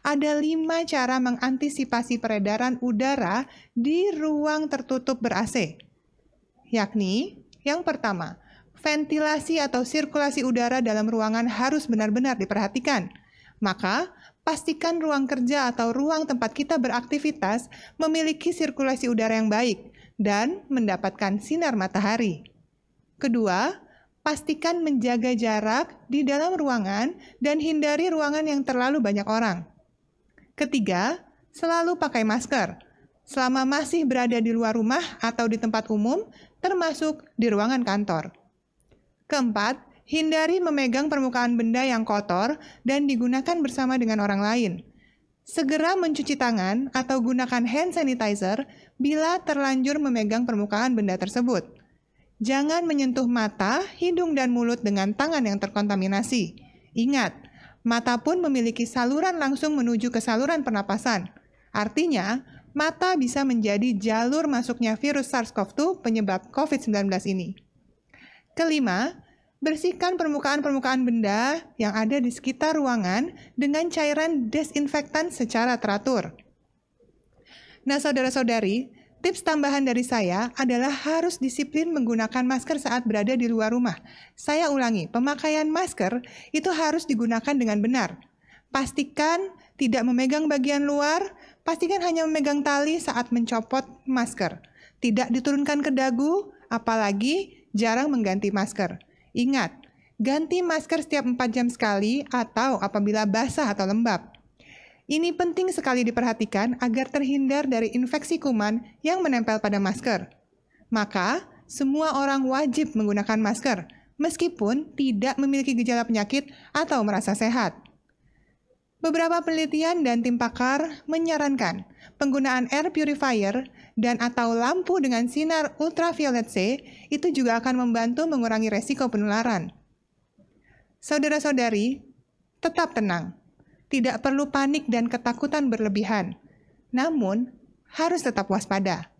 ada lima cara mengantisipasi peredaran udara di ruang tertutup ber-AC. Yakni, yang pertama, ventilasi atau sirkulasi udara dalam ruangan harus benar-benar diperhatikan. Maka, pastikan ruang kerja atau ruang tempat kita beraktivitas memiliki sirkulasi udara yang baik dan mendapatkan sinar matahari. Kedua, pastikan menjaga jarak di dalam ruangan dan hindari ruangan yang terlalu banyak orang. Ketiga, selalu pakai masker. Selama masih berada di luar rumah atau di tempat umum, termasuk di ruangan kantor. Keempat, hindari memegang permukaan benda yang kotor dan digunakan bersama dengan orang lain. Segera mencuci tangan atau gunakan hand sanitizer bila terlanjur memegang permukaan benda tersebut. Jangan menyentuh mata, hidung, dan mulut dengan tangan yang terkontaminasi. Ingat, Mata pun memiliki saluran langsung menuju ke saluran pernapasan. Artinya, mata bisa menjadi jalur masuknya virus SARS-CoV-2 penyebab COVID-19 ini. Kelima, bersihkan permukaan-permukaan benda yang ada di sekitar ruangan dengan cairan desinfektan secara teratur. Nah, saudara-saudari, Tips tambahan dari saya adalah harus disiplin menggunakan masker saat berada di luar rumah. Saya ulangi, pemakaian masker itu harus digunakan dengan benar. Pastikan tidak memegang bagian luar, pastikan hanya memegang tali saat mencopot masker. Tidak diturunkan ke dagu, apalagi jarang mengganti masker. Ingat, ganti masker setiap 4 jam sekali atau apabila basah atau lembab. Ini penting sekali diperhatikan agar terhindar dari infeksi kuman yang menempel pada masker. Maka, semua orang wajib menggunakan masker, meskipun tidak memiliki gejala penyakit atau merasa sehat. Beberapa penelitian dan tim pakar menyarankan penggunaan air purifier dan atau lampu dengan sinar ultraviolet C itu juga akan membantu mengurangi resiko penularan. Saudara-saudari, tetap tenang tidak perlu panik dan ketakutan berlebihan. Namun, harus tetap waspada.